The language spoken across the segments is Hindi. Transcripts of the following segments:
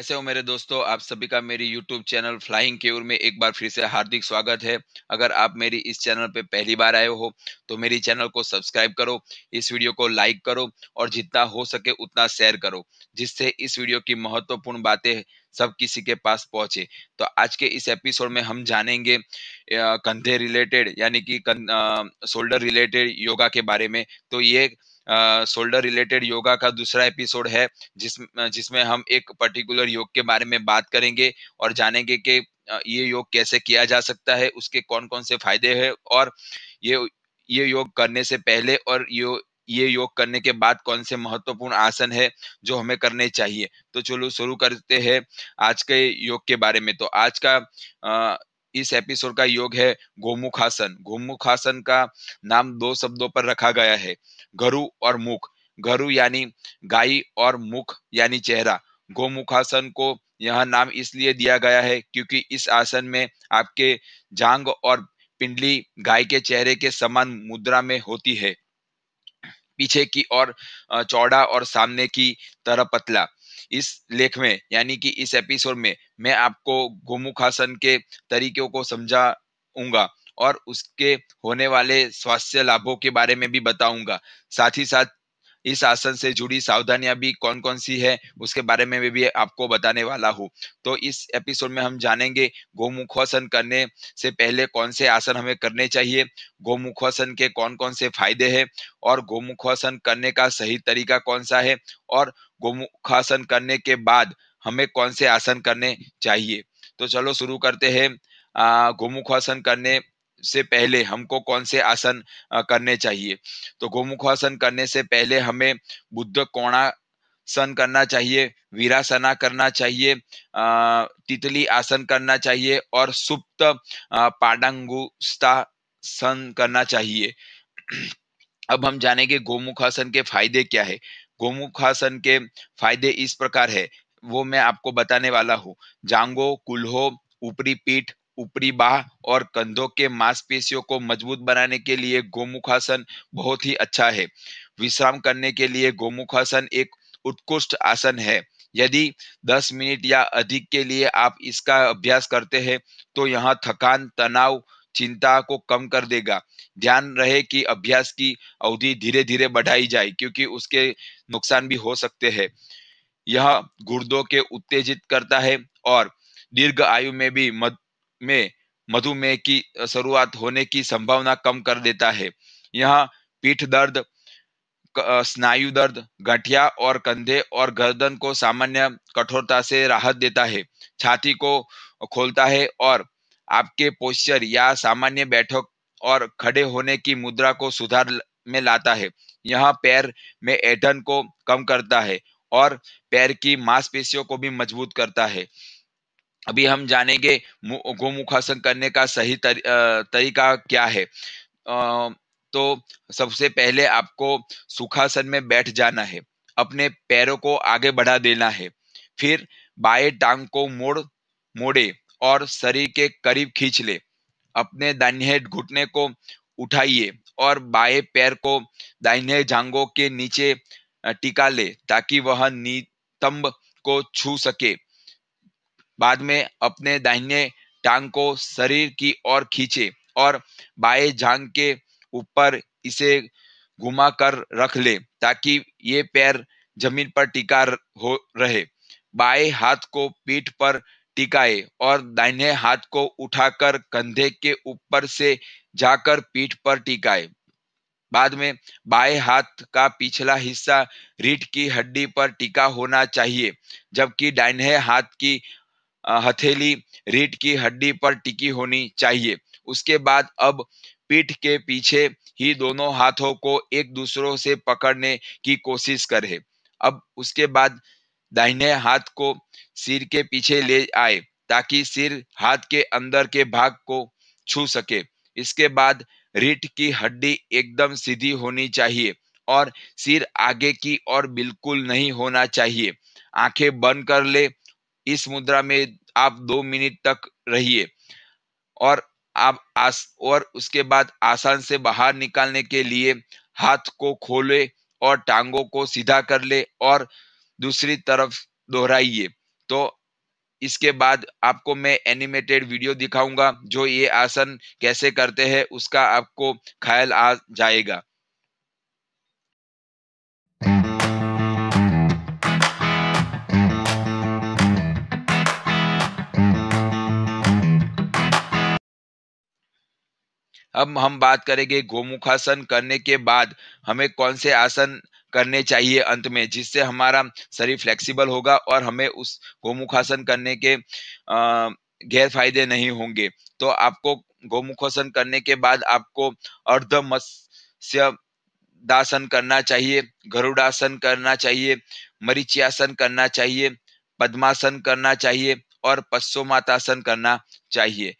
ऐसे हो मेरे दोस्तों आप सभी का मेरी YouTube चैनल फ्लाइंग क्यूर में एक बार फिर से हार्दिक स्वागत है अगर आप मेरी इस चैनल पे पहली बार आए हो तो मेरी चैनल को सब्सक्राइब करो इस वीडियो को लाइक करो और जितना हो सके उतना शेयर करो जिससे इस वीडियो की महत्वपूर्ण बातें सब किसी के पास पहुंचे तो आज के इस एपिसोड में हम जानेंगे कंधे रिलेटेड यानी कि शोल्डर रिलेटेड योगा के बारे में तो ये शोल्डर रिलेटेड योगा का दूसरा एपिसोड है जिस जिसमें हम एक पर्टिकुलर योग के बारे में बात करेंगे और जानेंगे कि ये योग कैसे किया जा सकता है उसके कौन कौन से फायदे हैं और ये ये योग करने से पहले और यो ये योग करने के बाद कौन से महत्वपूर्ण आसन है जो हमें करने चाहिए तो चलो शुरू करते हैं आज के योग के बारे में तो आज का इस एपिसोड का योग है गोमुखासन गोमुखासन का नाम दो शब्दों पर रखा गया है घरु और मुख घरु यानी गाय और मुख यानी चेहरा गोमुखासन को यह नाम इसलिए दिया गया है क्योंकि इस आसन में आपके जांग और पिंडली गाय के चेहरे के समान मुद्रा में होती है पीछे की और चौड़ा और सामने की तरह पतला इस लेख में यानी कि इस एपिसोड में मैं आपको गोमुखासन के तरीकों को समझाऊंगा और उसके होने वाले स्वास्थ्य लाभों के बारे में भी बताऊंगा साथ ही साथ इस आसन से जुड़ी सावधानियां भी कौन कौन सी है उसके बारे में भी आपको बताने वाला हूँ तो इस एपिसोड में हम जानेंगे गोमुखासन करने से पहले कौन से आसन हमें करने चाहिए गोमुखासन के कौन कौन से फायदे हैं और गोमुखासन करने का सही तरीका कौन सा है और गोमुखासन करने के बाद हमें कौन से आसन करने चाहिए तो चलो शुरू करते हैं गोमुखासन करने से पहले हमको कौन से आसन करने चाहिए तो गोमुख आसन करने से पहले हमें बुद्ध कोणा सन करना चाहिए वीरासना करना चाहिए तितली आसन करना चाहिए और सुप्त पाडंगुस्ता सन करना चाहिए अब हम जानेंगे गोमुखासन के फायदे क्या है गोमुखासन के फायदे इस प्रकार है वो मैं आपको बताने वाला हूँ जांगो कुल्हो ऊपरी पीठ ऊपरी बाह और कंधों के मांसपेशियों को मजबूत बनाने के लिए गोमुखासन बहुत ही अच्छा है विश्राम करने के लिए गोमुखासन एक उत्कृष्ट आसन है यदि 10 मिनट या अधिक के लिए आप इसका अभ्यास करते हैं तो यह थकान तनाव चिंता को कम कर देगा ध्यान रहे कि अभ्यास की अवधि धीरे धीरे बढ़ाई जाए क्योंकि उसके नुकसान भी हो सकते हैं यह गुर्दों के उत्तेजित करता है और दीर्घ आयु में भी मद, में मधुमेह की शुरुआत होने की संभावना कम कर देता है यह पीठ दर्द स्नायु दर्द गठिया और कंधे और गर्दन को सामान्य कठोरता से राहत देता है छाती को खोलता है और आपके पोस्चर या सामान्य बैठक और खड़े होने की मुद्रा को सुधार में लाता है यह पैर में ऐठन को कम करता है और पैर की मांसपेशियों को भी मजबूत करता है अभी हम जानेंगे गोमुखासन करने का सही तर, तरीका क्या है तो सबसे पहले आपको सुखासन में बैठ जाना है अपने पैरों को आगे बढ़ा देना है फिर बाएं टांग को मोड़ मोड़े और शरीर के करीब खींच ले अपने दाहिने घुटने को उठाइए और बाएं पैर को दाहिने जांघों के नीचे टिका ले ताकि वह नितंब को छू सके बाद में अपने दाहिने टांग को शरीर की ओर खींचे और बाएं जांग के ऊपर इसे घुमाकर रख ले ताकि ये पैर जमीन पर टिका हो रहे बाएं हाथ को पीठ पर टिकाए और दाहिने हाथ को उठाकर कंधे के ऊपर से जाकर पीठ पर टिकाए बाद में बाएं हाथ का पिछला हिस्सा रीढ़ की हड्डी पर टिका होना चाहिए जबकि दाहिने हाथ की हथेली रीट की हड्डी पर टिकी होनी चाहिए उसके बाद अब पीठ के पीछे ही दोनों हाथों को एक दूसरों से पकड़ने की कोशिश करें अब उसके बाद दाहिने हाथ को सिर के पीछे ले आए ताकि सिर हाथ के अंदर के भाग को छू सके इसके बाद रीट की हड्डी एकदम सीधी होनी चाहिए और सिर आगे की ओर बिल्कुल नहीं होना चाहिए आंखें बंद कर ले इस मुद्रा में आप दो मिनट तक रहिए और आप आस और उसके बाद आसान से बाहर निकालने के लिए हाथ को खोले और टांगों को सीधा कर ले और दूसरी तरफ दोहराइए तो इसके बाद आपको मैं एनिमेटेड वीडियो दिखाऊंगा जो ये आसन कैसे करते हैं उसका आपको ख्याल आ जाएगा अब हम बात करेंगे गोमुखासन करने के बाद हमें कौन से आसन करने चाहिए अंत में जिससे हमारा शरीर फ्लेक्सिबल होगा और हमें उस गोमुखासन करने के गैर फायदे नहीं होंगे तो आपको गोमुखासन करने के बाद आपको अर्ध मत्स्य दासन करना चाहिए गरुड़ासन करना चाहिए मरीचियासन करना चाहिए पद्मासन करना चाहिए और पश्चोमातासन करना चाहिए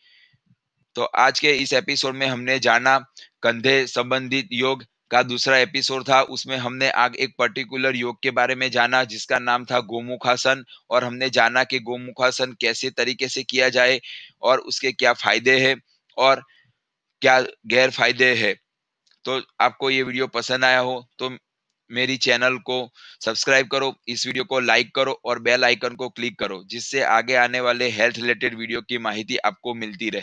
तो आज के इस एपिसोड में हमने जाना कंधे संबंधित योग का दूसरा एपिसोड था उसमें हमने आग एक पर्टिकुलर योग के बारे में जाना जिसका नाम था गोमुखासन और हमने जाना कि गोमुखासन कैसे तरीके से किया जाए और उसके क्या फायदे हैं और क्या गैर फायदे हैं तो आपको ये वीडियो पसंद आया हो तो मेरी चैनल को सब्सक्राइब करो इस वीडियो को लाइक करो और बेल आइकन को क्लिक करो जिससे आगे आने वाले हेल्थ रिलेटेड वीडियो की माहिती आपको मिलती रहे